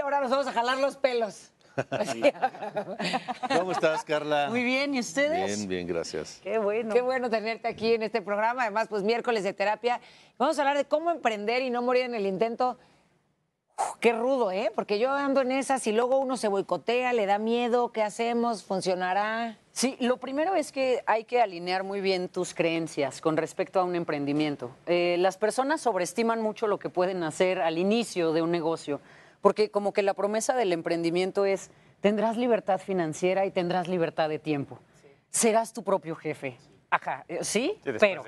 ahora nos vamos a jalar los pelos. ¿Cómo estás, Carla? Muy bien, ¿y ustedes? Bien, bien, gracias. Qué bueno. Qué bueno tenerte aquí en este programa. Además, pues miércoles de terapia. Vamos a hablar de cómo emprender y no morir en el intento. qué rudo, ¿eh? Porque yo ando en esas y luego uno se boicotea, le da miedo, ¿qué hacemos? ¿Funcionará? Sí, lo primero es que hay que alinear muy bien tus creencias con respecto a un emprendimiento. Eh, las personas sobreestiman mucho lo que pueden hacer al inicio de un negocio porque como que la promesa del emprendimiento es, tendrás libertad financiera y tendrás libertad de tiempo. Serás tu propio jefe. Ajá, eh, ¿sí? pero...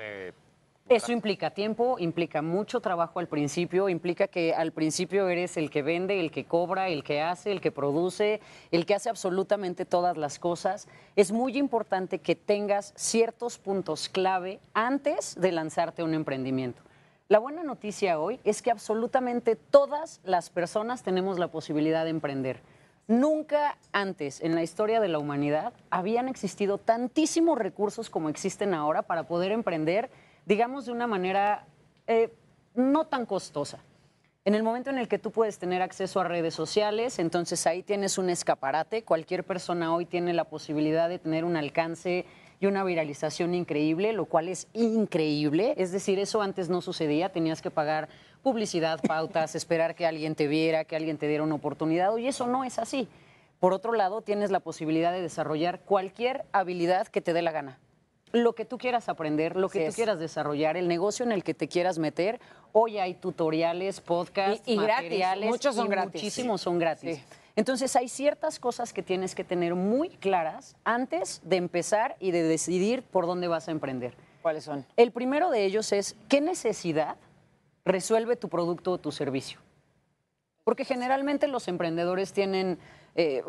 Eso implica tiempo, implica mucho trabajo al principio, implica que al principio eres el que vende, el que cobra, el que hace, el que produce, el que hace absolutamente todas las cosas. Es muy importante que tengas ciertos puntos clave antes de lanzarte a un emprendimiento. La buena noticia hoy es que absolutamente todas las personas tenemos la posibilidad de emprender. Nunca antes en la historia de la humanidad habían existido tantísimos recursos como existen ahora para poder emprender, digamos, de una manera eh, no tan costosa. En el momento en el que tú puedes tener acceso a redes sociales, entonces ahí tienes un escaparate. Cualquier persona hoy tiene la posibilidad de tener un alcance y una viralización increíble, lo cual es increíble. Es decir, eso antes no sucedía, tenías que pagar publicidad, pautas, esperar que alguien te viera, que alguien te diera una oportunidad, y eso no es así. Por otro lado, tienes la posibilidad de desarrollar cualquier habilidad que te dé la gana. Lo que tú quieras aprender, lo que tú quieras desarrollar, el negocio en el que te quieras meter, hoy hay tutoriales, podcasts, y, materiales, Muchos son gratis. Muchísimos son gratis. Entonces hay ciertas cosas que tienes que tener muy claras antes de empezar y de decidir por dónde vas a emprender. ¿Cuáles son? El primero de ellos es qué necesidad resuelve tu producto o tu servicio. Porque generalmente los emprendedores tienen eh,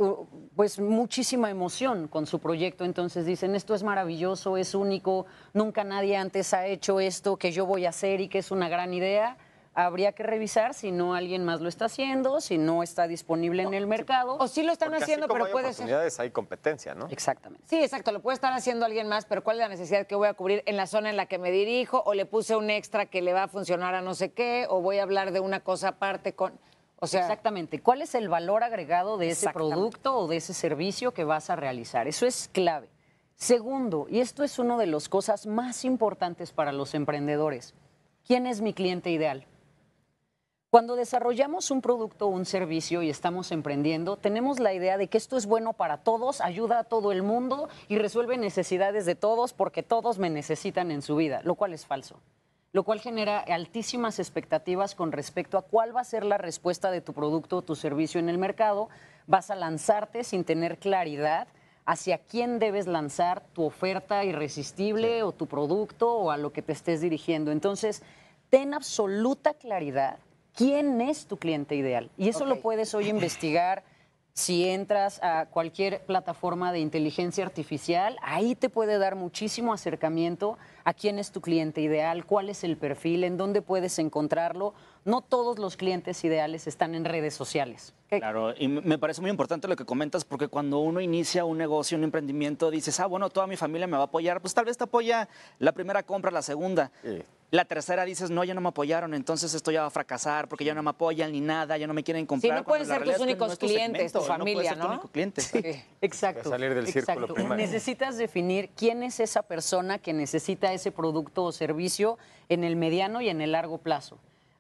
pues, muchísima emoción con su proyecto, entonces dicen, esto es maravilloso, es único, nunca nadie antes ha hecho esto que yo voy a hacer y que es una gran idea habría que revisar si no alguien más lo está haciendo, si no está disponible en el mercado. O si lo están haciendo, pero puede pero hay oportunidades, Hay competencia, ¿no? Exactamente. Sí, exacto, lo puede estar haciendo alguien más, pero ¿cuál es la necesidad que voy a cubrir en la zona en la que me dirijo? ¿O le puse un extra que le va a funcionar a no sé qué? ¿O voy a hablar de una cosa aparte con.? O sea, Exactamente. ¿Cuál es el valor agregado de ese producto o de ese servicio que vas a realizar? Eso es clave. Segundo, y esto es una de las cosas más importantes para los emprendedores, ¿quién es mi cliente ideal? Cuando desarrollamos un producto o un servicio y estamos emprendiendo, tenemos la idea de que esto es bueno para todos, ayuda a todo el mundo y resuelve necesidades de todos porque todos me necesitan en su vida, lo cual es falso lo cual genera altísimas expectativas con respecto a cuál va a ser la respuesta de tu producto o tu servicio en el mercado. Vas a lanzarte sin tener claridad hacia quién debes lanzar tu oferta irresistible o tu producto o a lo que te estés dirigiendo. Entonces, ten absoluta claridad quién es tu cliente ideal. Y eso lo puedes hoy investigar. Si entras a cualquier plataforma de inteligencia artificial, ahí te puede dar muchísimo acercamiento a quién es tu cliente ideal, cuál es el perfil, en dónde puedes encontrarlo. No todos los clientes ideales están en redes sociales. Claro, y me parece muy importante lo que comentas porque cuando uno inicia un negocio, un emprendimiento, dices, ah, bueno, toda mi familia me va a apoyar, pues tal vez te apoya la primera compra, la segunda. La tercera dices, no, ya no me apoyaron, entonces esto ya va a fracasar porque ya no me apoyan ni nada, ya no me quieren comprar. Sí, no pueden ser tus únicos clientes, tu, familia, ¿no? exacto. salir del círculo Necesitas definir quién es esa persona que necesita ese producto o servicio en el mediano y en el largo plazo.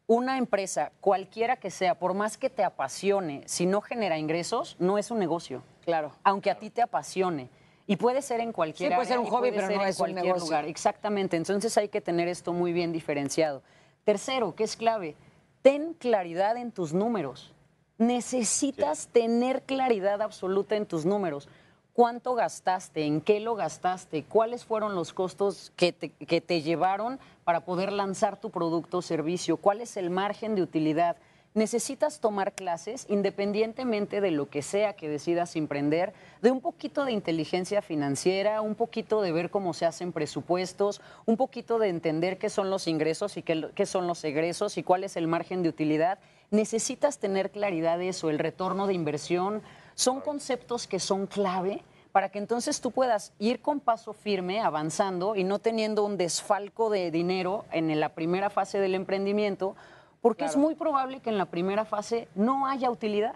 Una empresa, cualquiera que sea, por más que te apasione, si no genera ingresos, no es un negocio. Claro. Aunque a ti te apasione. Y puede ser en cualquier sí, puede ser un hobby, pero no en cualquier lugar. Exactamente. Entonces hay que tener esto muy bien diferenciado. Tercero, que es clave, ten claridad en tus números. Necesitas tener claridad absoluta en tus números. ¿Cuánto gastaste? ¿En qué lo gastaste? ¿Cuáles fueron los costos que te, que te llevaron para poder lanzar tu producto o servicio? ¿Cuál es el margen de utilidad? necesitas tomar clases, independientemente de lo que sea que decidas emprender, de un poquito de inteligencia financiera, un poquito de ver cómo se hacen presupuestos, un poquito de entender qué son los ingresos y qué, son los egresos y cuál es el margen de utilidad. Necesitas tener claridad de eso, el retorno de inversión. Son conceptos que son clave para que entonces tú puedas ir con paso firme, avanzando y no teniendo un desfalco de dinero en la primera fase del emprendimiento, porque es muy probable que en la primera fase no haya utilidad.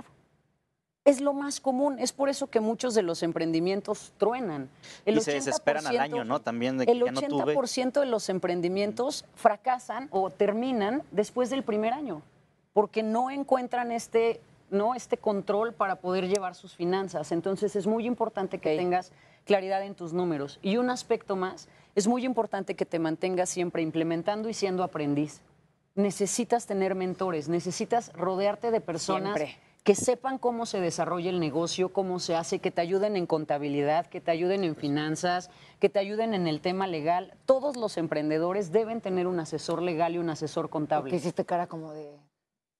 Es lo más común, es por eso que muchos de los emprendimientos truenan. El y se desesperan al año, ¿no? También de que el 80% de los emprendimientos fracasan o terminan después del primer año, porque no encuentran este, ¿no? este control para poder llevar sus finanzas. Entonces es muy importante que tengas claridad en tus números. Y un aspecto más, es muy importante que te mantengas siempre implementando y siendo aprendiz necesitas tener mentores, necesitas rodearte de personas que sepan cómo se desarrolla el negocio, cómo se hace, que te ayuden en contabilidad, que te ayuden en finanzas, que te ayuden en el tema legal. Todos los emprendedores deben tener un asesor legal y un asesor contable. ¿Qué hiciste cara como de...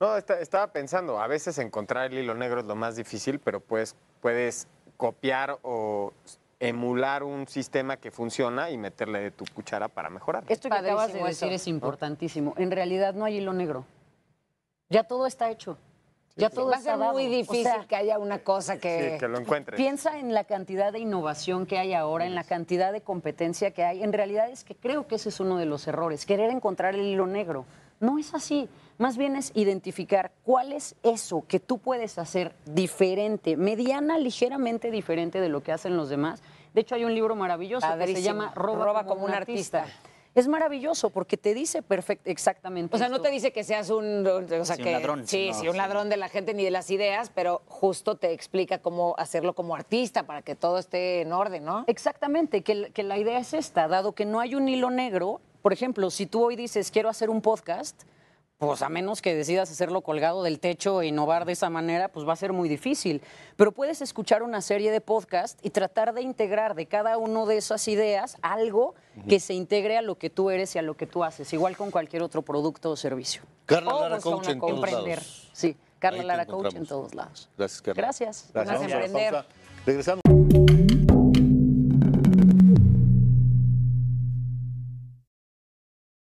No, estaba pensando, a veces encontrar el hilo negro es lo más difícil, pero pues puedes copiar o emular un sistema que funciona y meterle de tu cuchara para mejorar. Esto que acabas de decir es importantísimo. En realidad no hay hilo negro. Ya todo está hecho. ya todo Va a ser muy difícil que haya una cosa que... lo encuentres. Piensa en la cantidad de innovación que hay ahora, en la cantidad de competencia que hay. En realidad es que creo que ese es uno de los errores, querer encontrar el hilo negro. No es así. Más bien es identificar cuál es eso que tú puedes hacer diferente, mediana, ligeramente diferente de lo que hacen los demás. De hecho, hay un libro maravilloso que se llama Roba, como, un artista. es maravilloso porque te dice perfecto exactamente. O sea, no te dice que seas un, ladrón. Sí, un ladrón de la gente ni de las ideas, pero justo te explica cómo hacerlo como artista para que todo esté en orden, ¿no? Exactamente, que, que la idea es esta, dado que no hay un hilo negro, por ejemplo, si tú hoy dices quiero hacer un podcast, pues a menos que decidas hacerlo colgado del techo e innovar de esa manera, pues va a ser muy difícil. Pero puedes escuchar una serie de podcasts y tratar de integrar de cada una de esas ideas algo que se integre a lo que tú eres y a lo que tú haces, igual con cualquier otro producto o servicio. Carlos Lara Coach en todos lados. Sí, Carla Lara Coach en todos lados. Gracias, Gracias. Gracias.